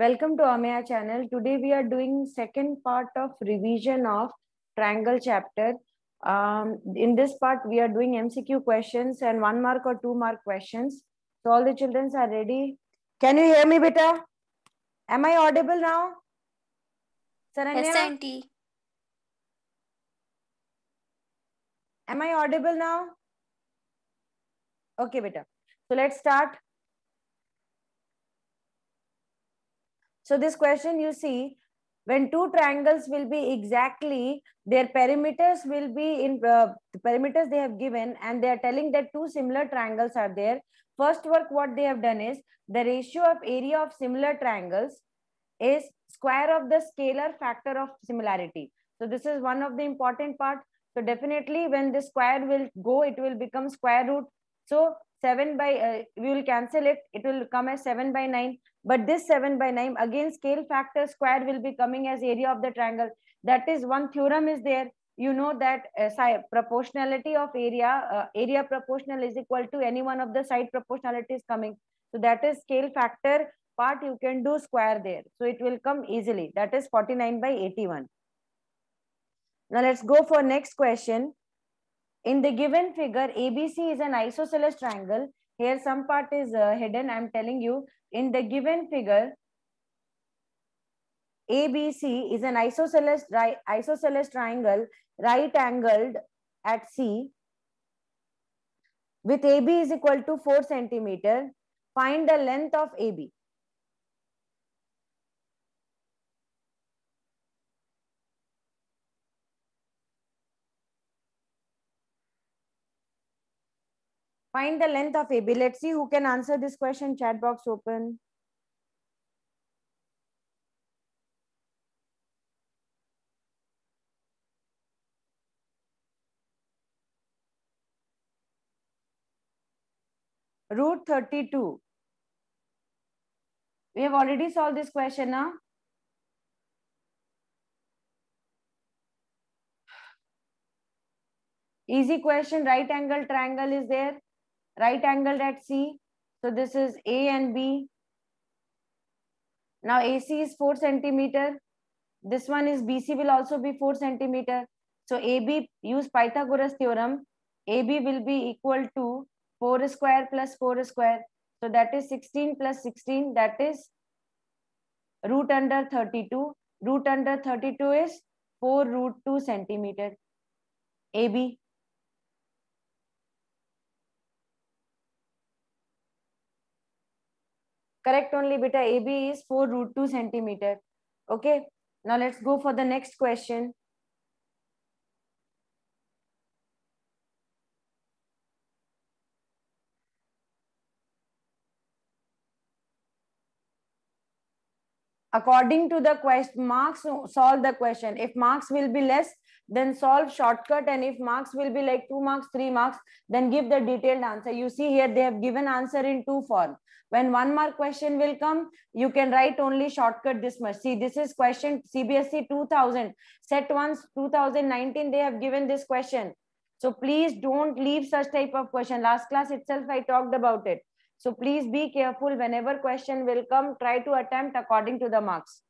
Welcome to Ameya channel. Today we are doing second part of revision of triangle chapter. Um, in this part, we are doing MCQ questions and one mark or two mark questions. So all the children are ready. Can you hear me, beta? Am I audible now? Saranya? Yes, Am I audible now? Okay, beta. So let's start. So this question you see, when two triangles will be exactly, their perimeters will be in uh, the perimeters they have given and they are telling that two similar triangles are there. First work what they have done is, the ratio of area of similar triangles is square of the scalar factor of similarity. So this is one of the important part. So definitely when the square will go, it will become square root. So 7 by, uh, we will cancel it. It will come as 7 by 9. But this 7 by 9, again, scale factor square will be coming as area of the triangle. That is one theorem is there. You know that uh, proportionality of area, uh, area proportional is equal to any one of the side proportionality is coming. So that is scale factor part you can do square there. So it will come easily. That is 49 by 81. Now let's go for next question. In the given figure, ABC is an isosceles triangle. Here some part is uh, hidden. I'm telling you in the given figure, ABC is an isosceles, isosceles triangle right angled at C with AB is equal to 4 centimeter. Find the length of AB. Find the length of AB. Let's see who can answer this question. Chat box open. Root 32. We have already solved this question now. Easy question, right angle triangle is there right angled at C. So this is A and B. Now AC is 4 centimeter. This one is BC will also be 4 centimeter. So AB use Pythagoras theorem. AB will be equal to 4 square plus 4 square. So that is 16 plus 16 that is root under 32. Root under 32 is 4 root 2 centimeter. AB. Correct only beta. AB is 4 root 2 centimeter. Okay. Now let's go for the next question. according to the question marks solve the question if marks will be less then solve shortcut and if marks will be like two marks three marks then give the detailed answer you see here they have given answer in two form when one mark question will come, you can write only shortcut this much. See, this is question CBSE 2000. Set once 2019, they have given this question. So please don't leave such type of question. Last class itself, I talked about it. So please be careful whenever question will come, try to attempt according to the marks.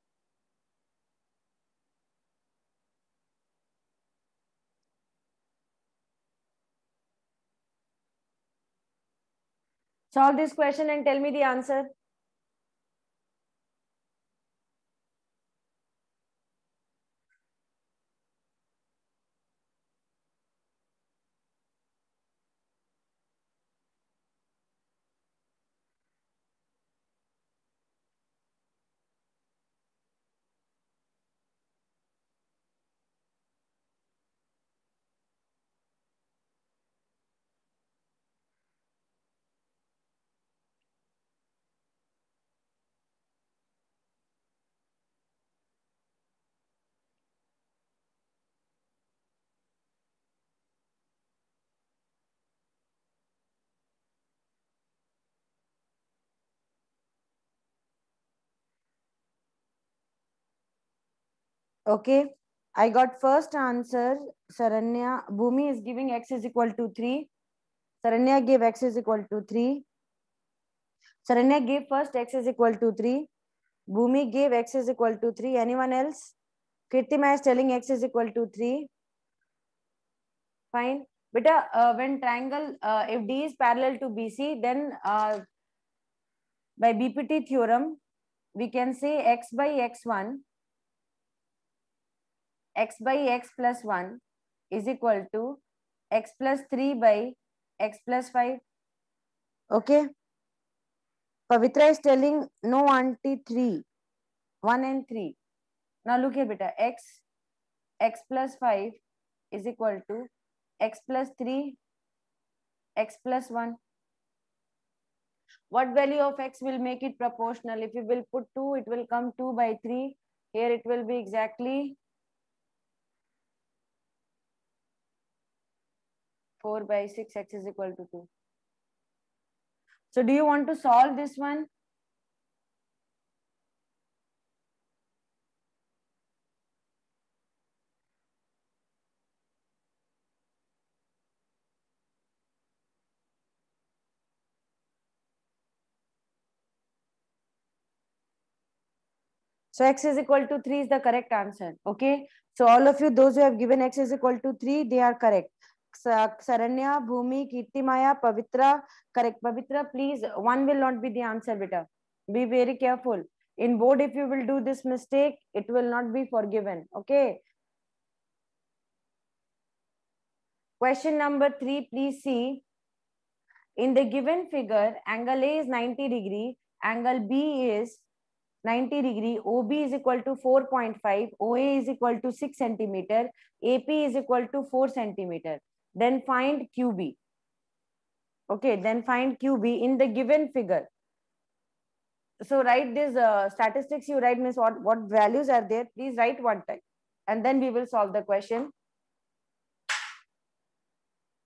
Solve this question and tell me the answer. okay i got first answer saranya bhumi is giving x is equal to 3 saranya gave x is equal to 3 saranya gave first x is equal to 3 bhumi gave x is equal to 3 anyone else kirti kirtima is telling x is equal to 3 fine beta uh, when triangle uh, if d is parallel to bc then uh, by bpt theorem we can say x by x1 x by x plus 1 is equal to x plus 3 by x plus 5. Okay. Pavitra is telling no auntie 3. 1 and 3. Now look here beta. x, x plus 5 is equal to x plus 3, x plus 1. What value of x will make it proportional? If you will put 2, it will come 2 by 3. Here it will be exactly 4 by 6 x is equal to 2. So do you want to solve this one? So x is equal to 3 is the correct answer. Okay. So all of you, those who have given x is equal to 3, they are correct. सरण्या Bhumi कीर्तिमाया Pavitra correct Pavitra please one will not be answer बेटा be very careful in board if you will do this mistake it will not be for okay question number three please see in the given figure angle A is 90 degree angle B is 90 degree OB is equal to 4.5, OA is equal to 6 centimeter, AP is equal to 4 centimeter. Then find QB. Okay, then find QB in the given figure. So write this uh, statistics you write means what, what values are there. Please write one time and then we will solve the question.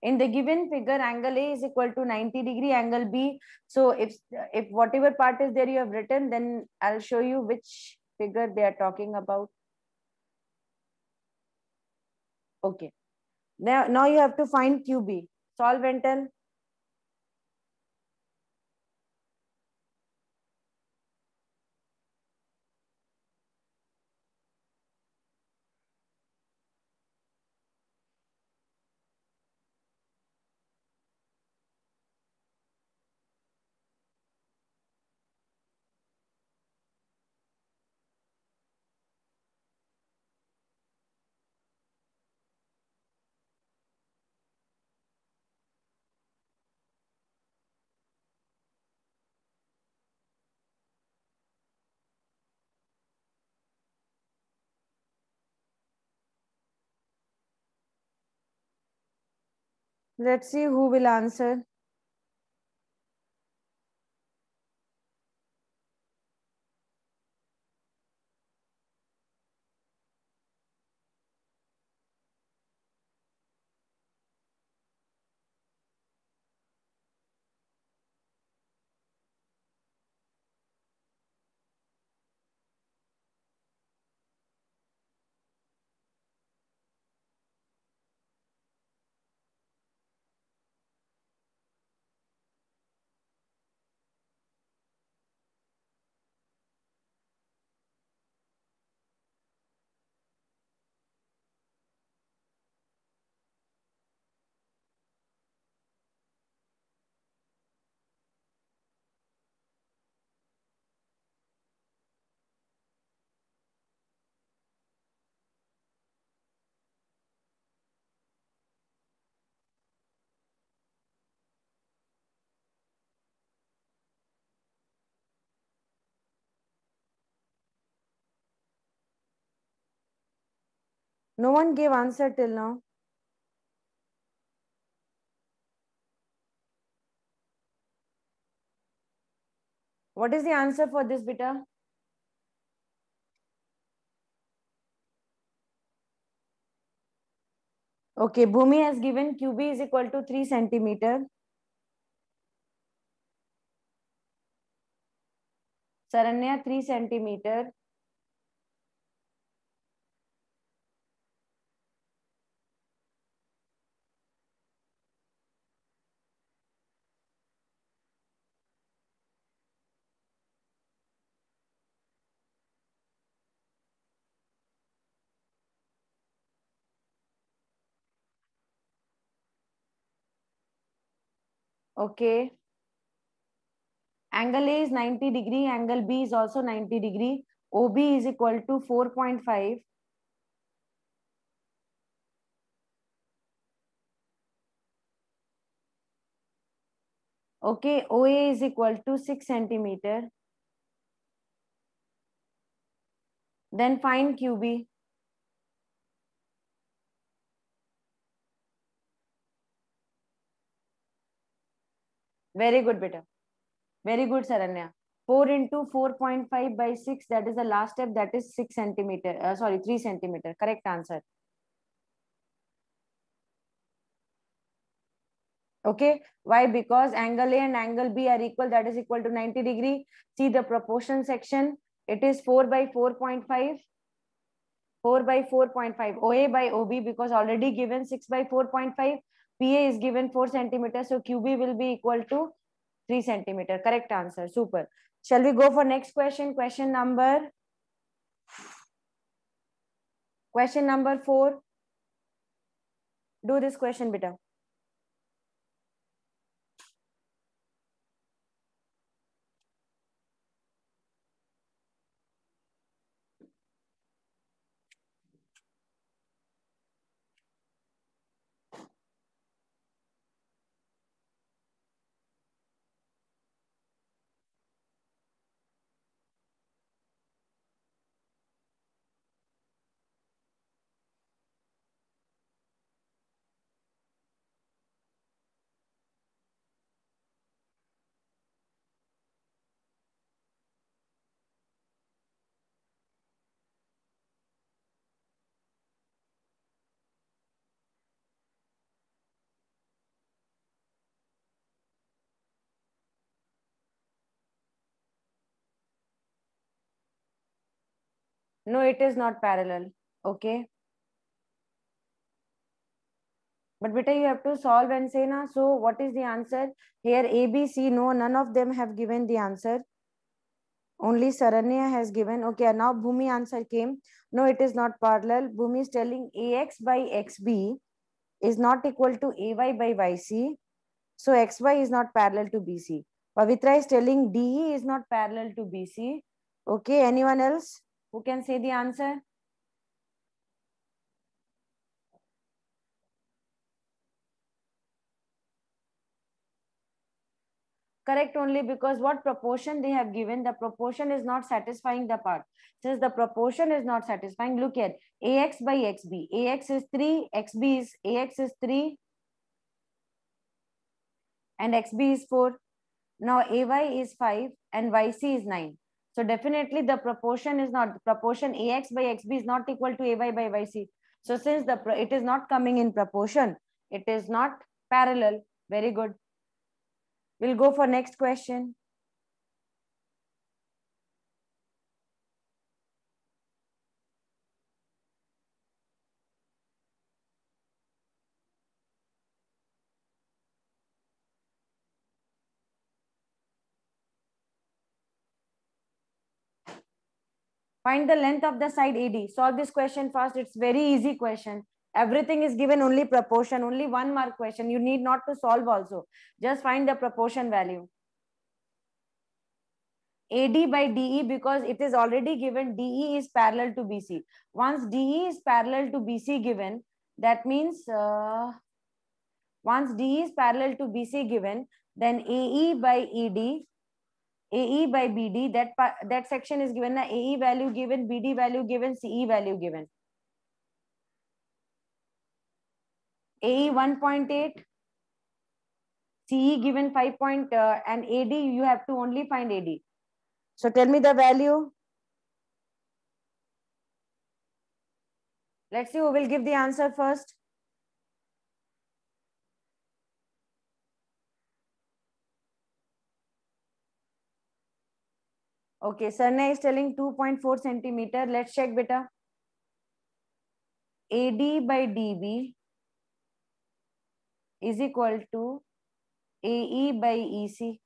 In the given figure, angle A is equal to 90 degree, angle B. So if, if whatever part is there you have written, then I'll show you which figure they are talking about. Okay. Now, now you have to find QB. solvent and Let's see who will answer. No one gave answer till now. What is the answer for this beta? Okay, Bhumi has given QB is equal to 3 cm Saranya 3 cm Okay. Angle A is 90 degree. Angle B is also 90 degree. OB is equal to 4.5. Okay, OA is equal to 6 centimeter. Then find QB. Very good, beta. Very good, Saranya. 4 into 4.5 by 6, that is the last step, that is 6 centimeter, uh, sorry, 3 centimeter. Correct answer. okay why because angle a and angle b are equal that is equal to 90 degree see the proportion section it is 4 by 4.5 4 by 4.5 oa by ob because already given 6 by 4.5 PA is given 4 centimeter, so QB will be equal to 3 centimeter. Correct answer. Super. Shall we go for next question? Question number... Question number 4. Do this question, Bita. No, it is not parallel. Okay. But beta, you have to solve and say na. So what is the answer? Here A, B, C, no, none of them have given the answer. Only Saranya has given. Okay, now Bhumi answer came. No, it is not parallel. Bhumi is telling AX by XB is not equal to AY by YC. So XY is not parallel to BC. Pavitra is telling DE is not parallel to BC. Okay, anyone else? Who can say the answer? correct only because what proportion they have given, the proportion is not satisfying the part. Since the proportion is not satisfying, look at AX by XB. AX is 3, XB is, AX is 3 and XB is 4. Now AY is 5 and YC is 9. So definitely the proportion is not proportion AX by XB is not equal to AY by YC. So since the it is not coming in proportion, it is not parallel. Very good. We'll go for next question. Find the length of the side AD. Solve this question first. It's very easy question. Everything is given only proportion, only one mark question. You need not to solve also. Just find the proportion value. AD by DE because it is already given DE is parallel to BC. Once DE is parallel to BC given, that means uh, once DE is parallel to BC given, then AE by ED AE by BD, that, that section is given, na, AE value given, BD value given, CE value given. AE 1.8, CE given 5 point, uh, and AD, you have to only find AD. So tell me the value. Let's see who will give the answer first. Okay, Sarna is telling 2.4 centimeter. Let's check, beta. AD by DB is equal to AE by EC.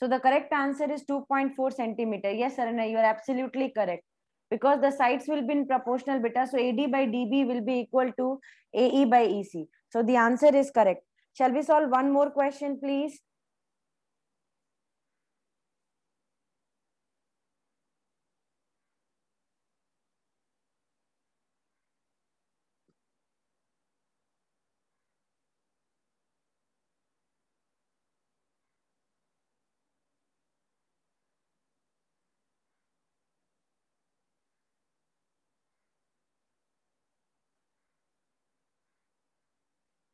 So the correct answer is 2.4 centimeter. Yes, Sarana, you are absolutely correct. Because the sides will be in proportional beta, so AD by DB will be equal to AE by EC. So the answer is correct. Shall we solve one more question, please?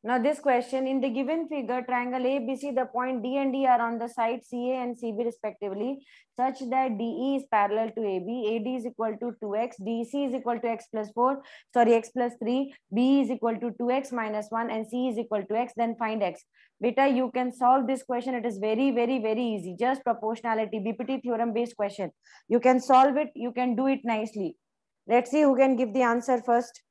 Now this question, in the given figure, triangle ABC, the point D and D are on the side CA and CB respectively, such that DE is parallel to AB, AD is equal to 2x, DC is equal to x plus 4, sorry, x plus 3, B is equal to 2x minus 1 and C is equal to x, then find x. Beta, you can solve this question. It is very, very, very easy. Just proportionality, BPT theorem based question. You can solve it. You can do it nicely. Let's see who can give the answer first.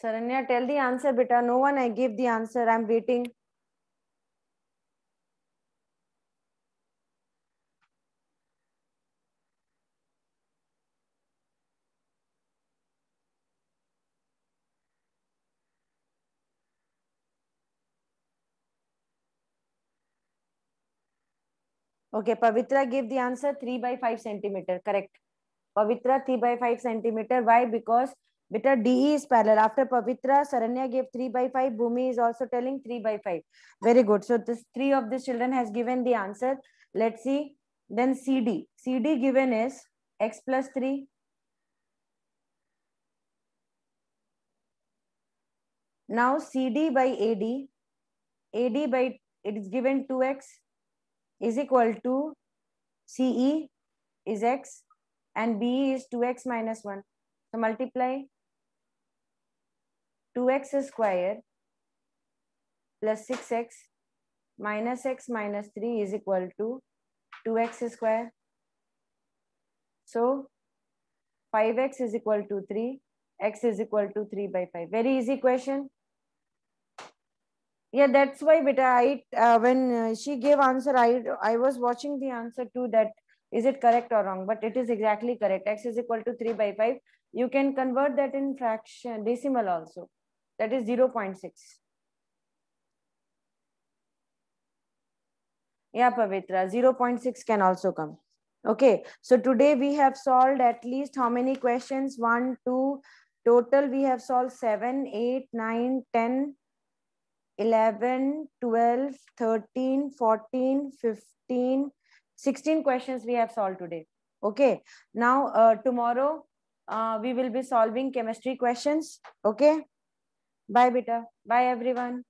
Saranya, tell the answer, beta. No one, I give the answer. I'm waiting. Okay, Pavitra gave the answer three by five centimeter. Correct. Pavitra three by five centimeter. Why? Because Bitter DE is parallel. After Pavitra, Saranya gave 3 by 5. Bhumi is also telling 3 by 5. Very good. So this three of the children has given the answer. Let's see. Then CD. CD given is x plus 3. Now CD by AD. AD by, it is given 2x is equal to CE is x and BE is 2x minus 1. So multiply 2x square plus 6x minus x minus 3 is equal to 2x square. So 5x is equal to 3, x is equal to 3 by 5. Very easy question. Yeah, that's why beta, I, uh, when uh, she gave answer, I, I was watching the answer to that. Is it correct or wrong? But it is exactly correct. x is equal to 3 by 5. You can convert that in fraction, decimal also that is 0 0.6. Yeah, Pavitra, 0 0.6 can also come. Okay, so today we have solved at least how many questions? 1, 2, total we have solved 7, 8, 9, 10, 11, 12, 13, 14, 15, 16 questions we have solved today. Okay, now uh, tomorrow uh, we will be solving chemistry questions. Okay. Bye, beta. Bye, everyone.